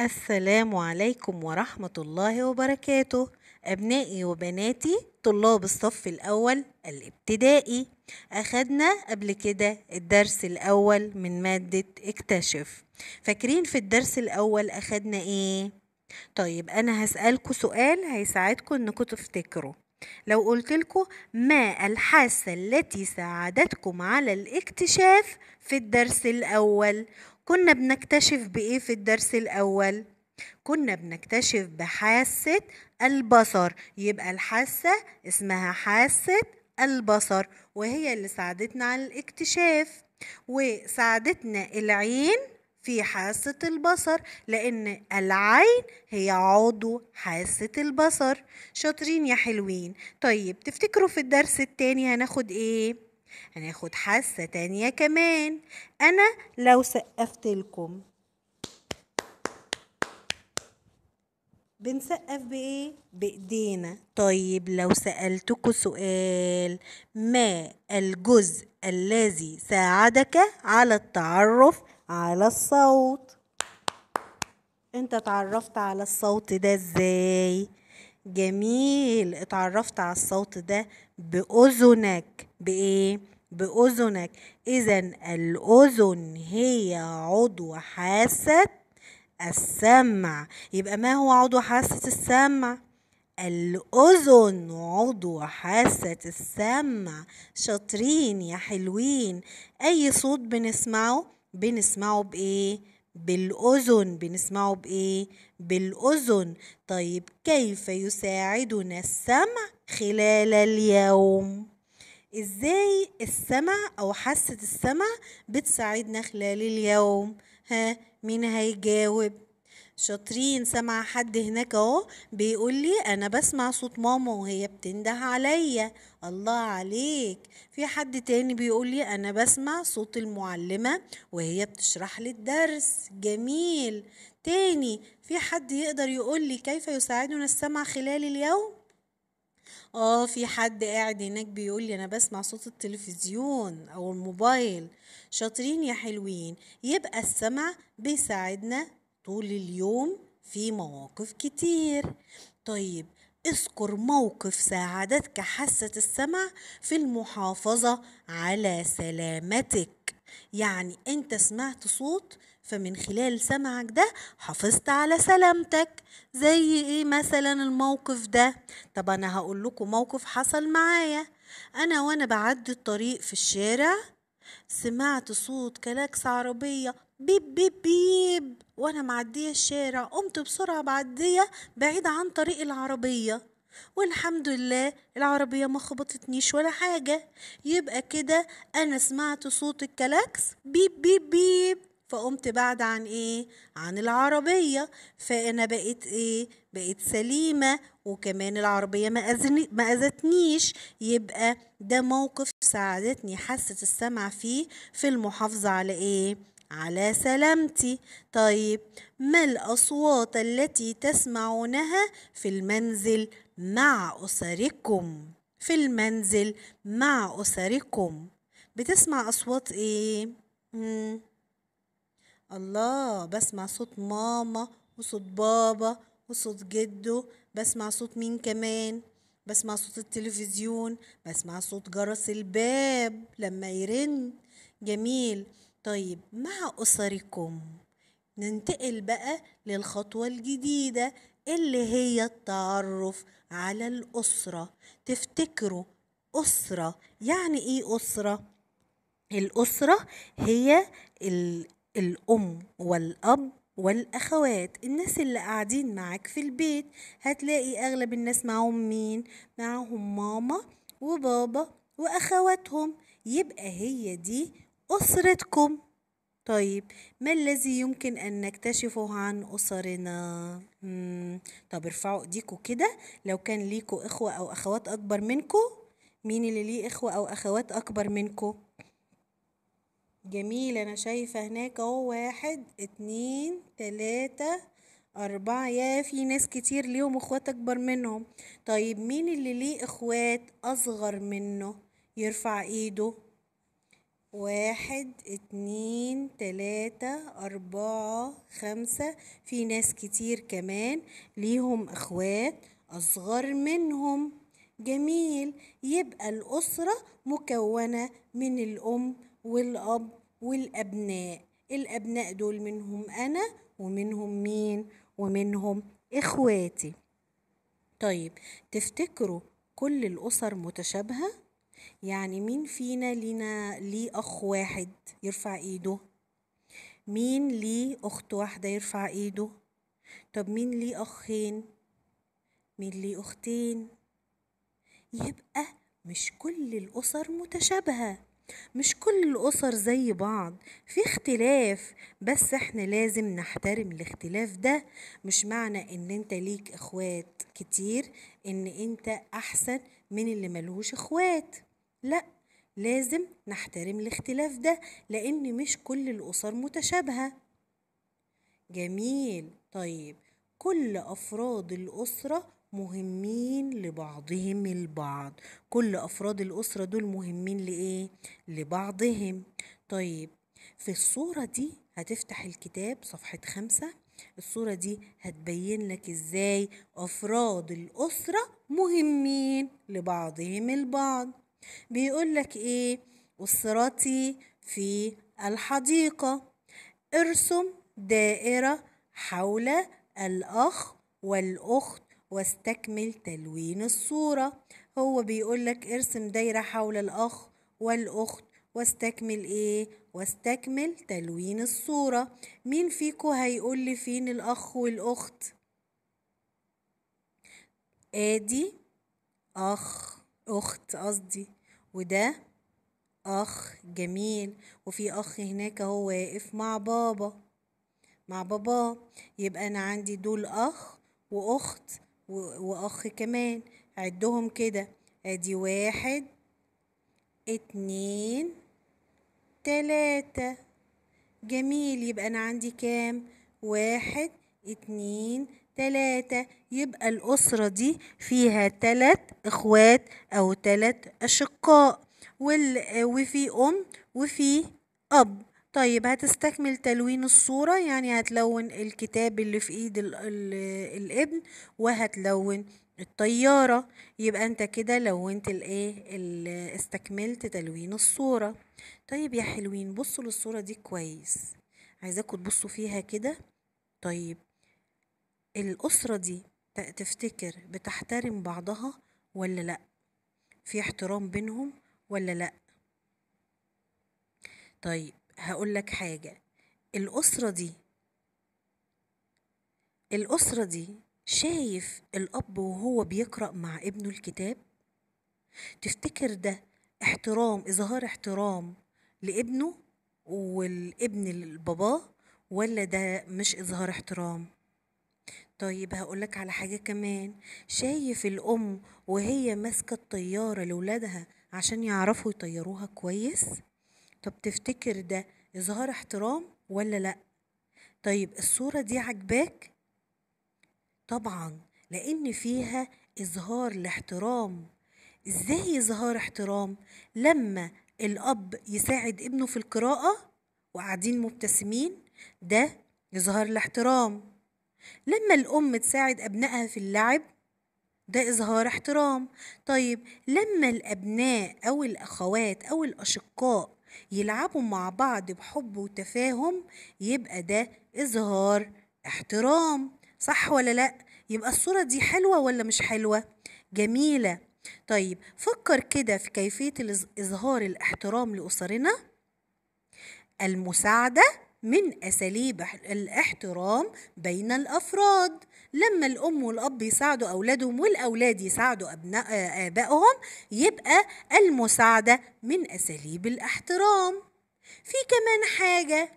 السلام عليكم ورحمة الله وبركاته أبنائي وبناتي طلاب الصف الأول الابتدائي أخدنا قبل كده الدرس الأول من مادة اكتشف فاكرين في الدرس الأول أخدنا إيه؟ طيب أنا هسألكوا سؤال هيساعدكوا إنكوا تفتكروا لو قلت لكم ما الحاسة التي ساعدتكم على الاكتشاف في الدرس الأول كنا بنكتشف بإيه في الدرس الأول؟ كنا بنكتشف بحاسة البصر يبقى الحاسة اسمها حاسة البصر وهي اللي ساعدتنا على الاكتشاف وساعدتنا العين في حاسة البصر لأن العين هي عضو حاسة البصر شاطرين يا حلوين طيب تفتكروا في الدرس التاني هناخد ايه؟ هناخد حاسة تانية كمان أنا لو سقفت لكم بنسقف بإيه؟ بإيدينا طيب لو سألتكوا سؤال ما الجزء الذي ساعدك على التعرف على الصوت انت اتعرفت على الصوت ده ازاي جميل اتعرفت على الصوت ده بأذنك بإيه؟ بأذنك إذا الأذن هي عضو حاسة السمع يبقى ما هو عضو حاسة السمع؟ الأذن عضو حاسة السمع شاطرين يا حلوين أي صوت بنسمعه بنسمعه بإيه؟ بالأذن بنسمعه بإيه؟ بالأذن طيب كيف يساعدنا السمع خلال اليوم؟ إزاي السمع أو حاسة السمع بتساعدنا خلال اليوم؟ ها مين هيجاوب؟ شاطرين سمع حد هناك اهو بيقول لي انا بسمع صوت ماما وهي بتنده عليا الله عليك في حد تاني بيقول لي انا بسمع صوت المعلمه وهي بتشرح لي الدرس جميل تاني في حد يقدر يقول لي كيف يساعدنا السمع خلال اليوم اه في حد قاعد هناك بيقول لي انا بسمع صوت التلفزيون او الموبايل شاطرين يا حلوين يبقى السمع بيساعدنا طول اليوم في مواقف كتير طيب اذكر موقف ساعدتك حاسة السمع في المحافظة على سلامتك يعني انت سمعت صوت فمن خلال سمعك ده حافظت على سلامتك زي ايه مثلا الموقف ده طب انا هقول لكم موقف حصل معايا انا وانا بعدي الطريق في الشارع سمعت صوت كلاكس عربية بيب بيب بيب وانا معديه الشارع قمت بسرعه بعديه بعيد عن طريق العربيه والحمد لله العربية ما خبطتنيش ولا حاجة يبقى كده أنا سمعت صوت الكلاكس بيب بيب بيب فقمت بعد عن ايه عن العربية فانا بقيت ايه بقيت سليمة وكمان العربية ما, ما أذتنيش يبقى ده موقف ساعدتني حاسة السمع فيه في المحافظة على ايه على سلامتي طيب ما الأصوات التي تسمعونها في المنزل مع أسركم في المنزل مع أسركم بتسمع أصوات إيه؟ مم. الله بسمع صوت ماما وصوت بابا وصوت جده بسمع صوت مين كمان بسمع صوت التلفزيون بسمع صوت جرس الباب لما يرن جميل طيب مع أسركم ننتقل بقى للخطوة الجديدة اللي هي التعرف على الأسرة تفتكروا أسرة يعني إيه أسرة؟ الأسرة هي الأم والأب والأخوات الناس اللي قاعدين معاك في البيت هتلاقي أغلب الناس معهم مين؟ معهم ماما وبابا وأخواتهم يبقى هي دي أسرتكم طيب ما الذي يمكن أن نكتشفه عن أسرنا؟ مم. طب ارفعوا ايديكوا كده لو كان ليكوا إخوة أو أخوات أكبر منكوا مين اللي ليه إخوة أو أخوات أكبر منكوا؟ جميل أنا شايفة هناك أهو واحد اتنين تلاتة أربعة يا في ناس كتير ليهم إخوات أكبر منهم طيب مين اللي ليه إخوات أصغر منه؟ يرفع إيده واحد اتنين تلاتة أربعة خمسة في ناس كتير كمان ليهم أخوات أصغر منهم جميل يبقى الأسرة مكونة من الأم والأب والأبناء الأبناء دول منهم أنا ومنهم مين ومنهم إخواتي طيب تفتكروا كل الأسر متشابهة؟ يعني مين فينا لينا ليه أخ واحد يرفع إيده مين ليه أخت واحدة يرفع إيده طب مين ليه أخين مين ليه أختين يبقى مش كل الأسر متشابهة مش كل الأسر زي بعض في اختلاف بس احنا لازم نحترم الاختلاف ده مش معنى ان انت ليك اخوات كتير ان انت احسن من اللي ملهوش اخوات لا لازم نحترم الاختلاف ده لأن مش كل الأسر متشابهة جميل طيب كل أفراد الأسرة مهمين لبعضهم البعض كل أفراد الأسرة دول مهمين لإيه؟ لبعضهم طيب في الصورة دي هتفتح الكتاب صفحة خمسة الصورة دي هتبين لك إزاي أفراد الأسرة مهمين لبعضهم البعض بيقول لك ايه أسرتي في الحديقة ارسم دائرة حول الأخ والأخت واستكمل تلوين الصورة هو بيقول لك ارسم دايرة حول الأخ والأخت واستكمل ايه واستكمل تلوين الصورة مين فيكو هيقول لي فين الأخ والأخت ادي أخ أخت قصدي وده أخ جميل وفي أخ هناك هو واقف مع بابا مع بابا يبقى أنا عندي دول أخ وأخت وأخ كمان عدهم كده أدي واحد اتنين تلاتة جميل يبقى أنا عندي كام واحد اتنين تلاتة يبقى الأسرة دي فيها تلات إخوات أو تلات أشقاء وفي أم وفي أب طيب هتستكمل تلوين الصورة يعني هتلون الكتاب اللي في ايد ال ال الابن وهتلون الطيارة يبقى انت كده لونت الايه استكملت تلوين الصورة طيب يا حلوين بصوا للصورة دي كويس عايزاكم تبصوا فيها كده طيب الأسرة دي تفتكر بتحترم بعضها ولا لأ في احترام بينهم ولا لأ طيب هقولك حاجة الأسرة دي الأسرة دي شايف الأب وهو بيقرأ مع ابنه الكتاب تفتكر ده احترام إظهار احترام لابنه والابن لباباه ولا ده مش إظهار احترام طيب هقولك على حاجة كمان شايف الأم وهي ماسكة الطيارة لولادها عشان يعرفوا يطيروها كويس طب تفتكر ده إظهار احترام ولا لأ طيب الصورة دي عجباك طبعا لأن فيها إظهار لاحترام إزاي إظهار احترام لما الأب يساعد ابنه في القراءة وقاعدين مبتسمين ده إظهار الاحترام لما الأم تساعد أبنائها في اللعب ده إظهار احترام طيب لما الأبناء أو الأخوات أو الأشقاء يلعبوا مع بعض بحب وتفاهم يبقى ده إظهار احترام صح ولا لأ؟ يبقى الصورة دي حلوة ولا مش حلوة؟ جميلة طيب فكر كده في كيفية إظهار الاحترام لأسرنا المساعدة من أساليب الاحترام بين الأفراد لما الأم والأب يساعدوا أولادهم والأولاد يساعدوا أبناء آبائهم يبقى المساعدة من أساليب الاحترام في كمان حاجة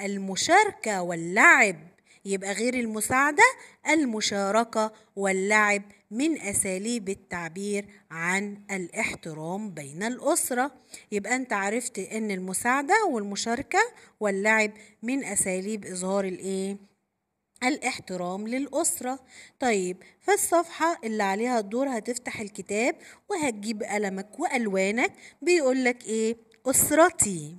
المشاركة واللعب يبقى غير المساعدة المشاركة واللعب من أساليب التعبير عن الاحترام بين الأسرة يبقى أنت عرفت أن المساعدة والمشاركة واللعب من أساليب إظهار الإيه؟ الاحترام للأسرة طيب فالصفحه اللي عليها الدور هتفتح الكتاب وهتجيب قلمك وألوانك بيقولك إيه أسرتي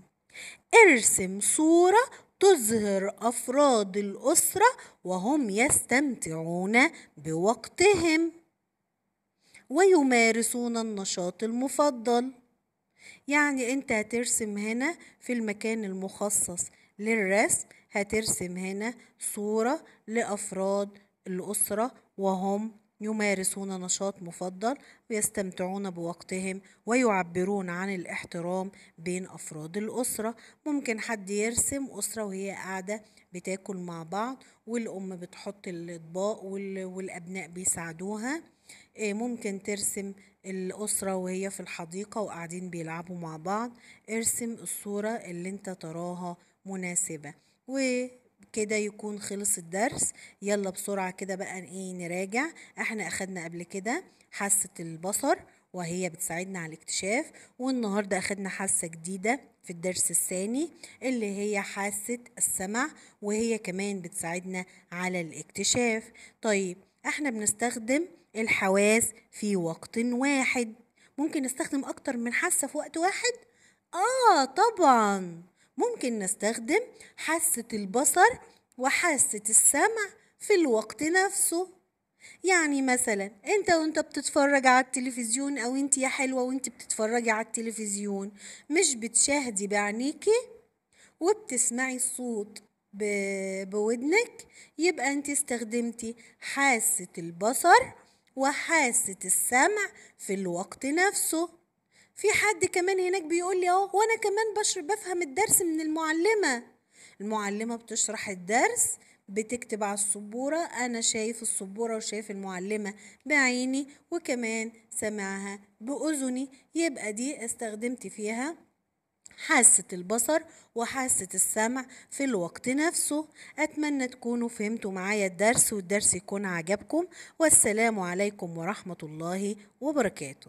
ارسم صورة تظهر أفراد الأسرة وهم يستمتعون بوقتهم ويمارسون النشاط المفضل يعني انت هترسم هنا في المكان المخصص للرسم هترسم هنا صورة لأفراد الأسرة وهم يمارسون نشاط مفضل ويستمتعون بوقتهم ويعبرون عن الاحترام بين أفراد الأسرة ممكن حد يرسم أسرة وهي قاعدة بتاكل مع بعض والأم بتحط الأطباق والأبناء بيساعدوها آه، ممكن ترسم الأسرة وهي في الحديقة وقاعدين بيلعبوا مع بعض ارسم الصورة اللي انت تراها مناسبة وكده يكون خلص الدرس يلا بسرعة كده بقى ايه نراجع احنا اخدنا قبل كده حاسة البصر وهي بتساعدنا على الاكتشاف والنهاردة أخدنا حاسة جديدة في الدرس الثاني اللي هي حاسة السمع وهي كمان بتساعدنا على الاكتشاف طيب احنا بنستخدم الحواس في وقت واحد ممكن نستخدم أكتر من حاسة في وقت واحد؟ آه طبعا ممكن نستخدم حاسة البصر وحاسة السمع في الوقت نفسه يعني مثلا انت وانت بتتفرج على التلفزيون او انت يا حلوة وانت بتتفرجي على التلفزيون مش بتشاهدي بعينيكي وبتسمعي الصوت بودنك يبقى انت استخدمتي حاسة البصر وحاسة السمع في الوقت نفسه في حد كمان هناك بيقول لي اهو وانا كمان بشرب بفهم الدرس من المعلمة المعلمة بتشرح الدرس بتكتب على السبورة أنا شايف السبورة وشايف المعلمة بعيني وكمان سمعها بأذني يبقى دي استخدمت فيها حاسة البصر وحاسة السمع في الوقت نفسه أتمنى تكونوا فهمتوا معايا الدرس والدرس يكون عجبكم والسلام عليكم ورحمة الله وبركاته